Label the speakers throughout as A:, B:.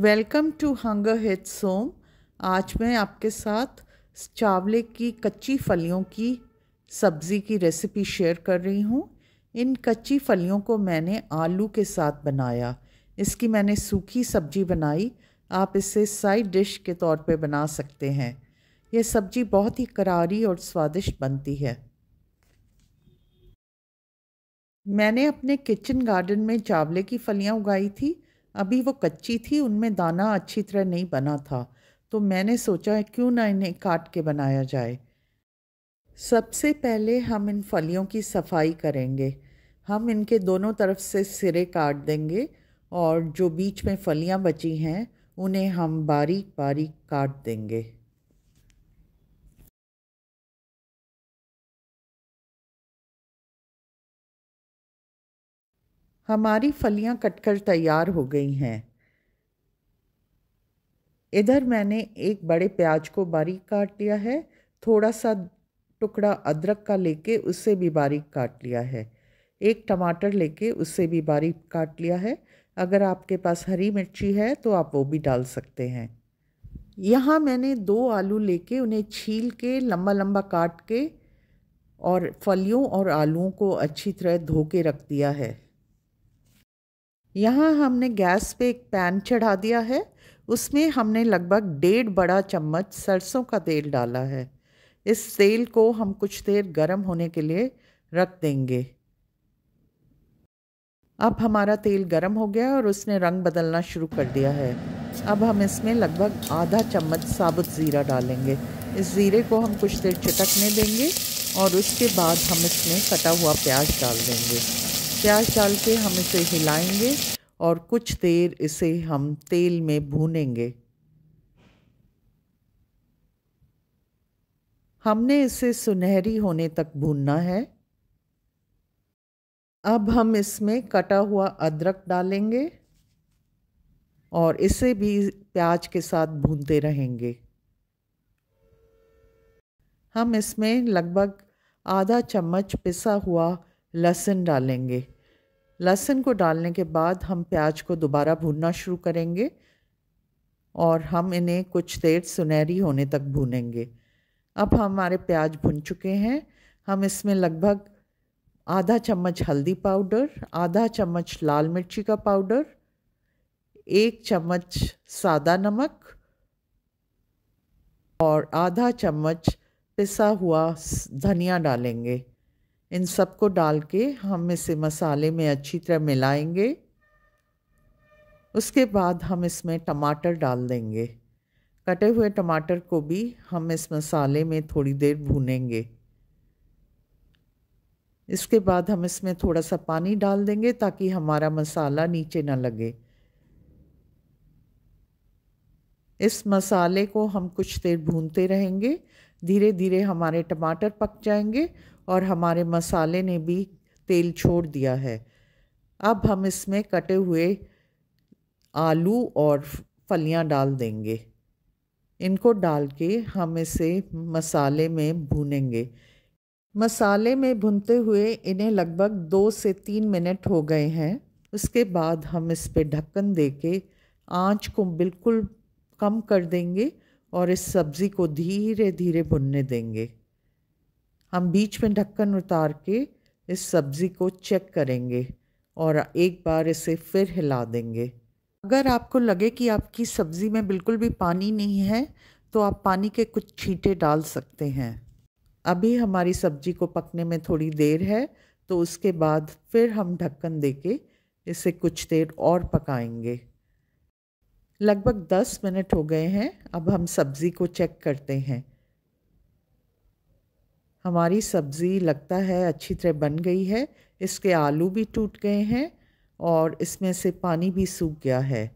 A: welcome to hunger hits home आज मैं आपके साथ चावले की कच्ची फलियों की सब्ज़ी की रेसिपी शेयर कर रही हूँ इन कच्ची फलियों को मैंने आलू के साथ बनाया इसकी मैंने सूखी सब्जी बनाई आप इसे साइड डिश के तौर पे बना सकते हैं यह सब्ज़ी बहुत ही करारी और स्वादिष्ट बनती है मैंने अपने किचन गार्डन में चावले की फलियाँ उगाई थी अभी वो कच्ची थी उनमें दाना अच्छी तरह नहीं बना था तो मैंने सोचा क्यों ना इन्हें काट के बनाया जाए सबसे पहले हम इन फलियों की सफाई करेंगे हम इनके दोनों तरफ से सिरे काट देंगे और जो बीच में फलियां बची हैं उन्हें हम बारीक बारीक काट देंगे हमारी फलियां कटकर तैयार हो गई हैं इधर मैंने एक बड़े प्याज को बारीक काट लिया है थोड़ा सा टुकड़ा अदरक का लेके उससे भी बारीक काट लिया है एक टमाटर लेके उससे भी बारीक काट लिया है अगर आपके पास हरी मिर्ची है तो आप वो भी डाल सकते हैं यहाँ मैंने दो आलू लेके उन्हें छील के लंबा लंबा काट के और फलियों और आलूओं को अच्छी तरह धो के रख दिया है यहाँ हमने गैस पे एक पैन चढ़ा दिया है उसमें हमने लगभग डेढ़ बड़ा चम्मच सरसों का तेल डाला है इस तेल को हम कुछ देर गर्म होने के लिए रख देंगे अब हमारा तेल गर्म हो गया और उसने रंग बदलना शुरू कर दिया है अब हम इसमें लगभग आधा चम्मच साबुत ज़ीरा डालेंगे इस ज़ीरे को हम कुछ देर चटकने देंगे और उसके बाद हम इसमें कटा हुआ प्याज डाल देंगे प्याज डाल के हम इसे हिलाएंगे और कुछ देर इसे हम तेल में भूनेंगे हमने इसे सुनहरी होने तक भूनना है अब हम इसमें कटा हुआ अदरक डालेंगे और इसे भी प्याज के साथ भूनते रहेंगे हम इसमें लगभग आधा चम्मच पिसा हुआ लहसुन डालेंगे लहसुन को डालने के बाद हम प्याज को दोबारा भूनना शुरू करेंगे और हम इन्हें कुछ देर सुनहरी होने तक भूनेंगे अब हमारे प्याज भुन चुके हैं हम इसमें लगभग आधा चम्मच हल्दी पाउडर आधा चम्मच लाल मिर्ची का पाउडर एक चम्मच सादा नमक और आधा चम्मच पिसा हुआ धनिया डालेंगे इन सबको डाल के हम इसे मसाले में अच्छी तरह मिलाएंगे उसके बाद हम इसमें टमाटर डाल देंगे कटे हुए टमाटर को भी हम इस मसाले में थोड़ी देर भूनेंगे इसके बाद हम इसमें थोड़ा सा पानी डाल देंगे ताकि हमारा मसाला नीचे ना लगे इस मसाले को हम कुछ देर भूनते रहेंगे धीरे धीरे हमारे टमाटर पक जाएंगे और हमारे मसाले ने भी तेल छोड़ दिया है अब हम इसमें कटे हुए आलू और फलियां डाल देंगे इनको डाल के हम इसे मसाले में भूनेंगे मसाले में भुनते हुए इन्हें लगभग दो से तीन मिनट हो गए हैं उसके बाद हम इस पर ढक्कन दे के आँच को बिल्कुल कम कर देंगे और इस सब्ज़ी को धीरे धीरे भुनने देंगे हम बीच में ढक्कन उतार के इस सब्ज़ी को चेक करेंगे और एक बार इसे फिर हिला देंगे अगर आपको लगे कि आपकी सब्ज़ी में बिल्कुल भी पानी नहीं है तो आप पानी के कुछ छींटे डाल सकते हैं अभी हमारी सब्ज़ी को पकने में थोड़ी देर है तो उसके बाद फिर हम ढक्कन देके इसे कुछ देर और पकाएंगे लगभग दस मिनट हो गए हैं अब हम सब्ज़ी को चेक करते हैं हमारी सब्ज़ी लगता है अच्छी तरह बन गई है इसके आलू भी टूट गए हैं और इसमें से पानी भी सूख गया है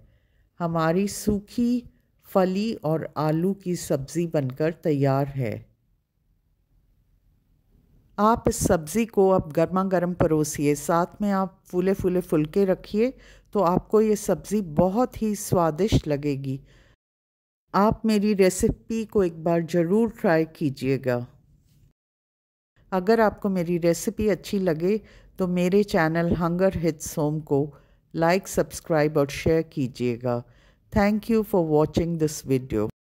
A: हमारी सूखी फली और आलू की सब्ज़ी बनकर तैयार है आप इस सब्ज़ी को अब गर्मा गर्म परोसिए साथ में आप फूले फूले फुलके रखिए तो आपको ये सब्ज़ी बहुत ही स्वादिष्ट लगेगी आप मेरी रेसिपी को एक बार ज़रूर ट्राई कीजिएगा अगर आपको मेरी रेसिपी अच्छी लगे तो मेरे चैनल हंगर हिट्स होम को लाइक सब्सक्राइब और शेयर कीजिएगा thank you for watching this video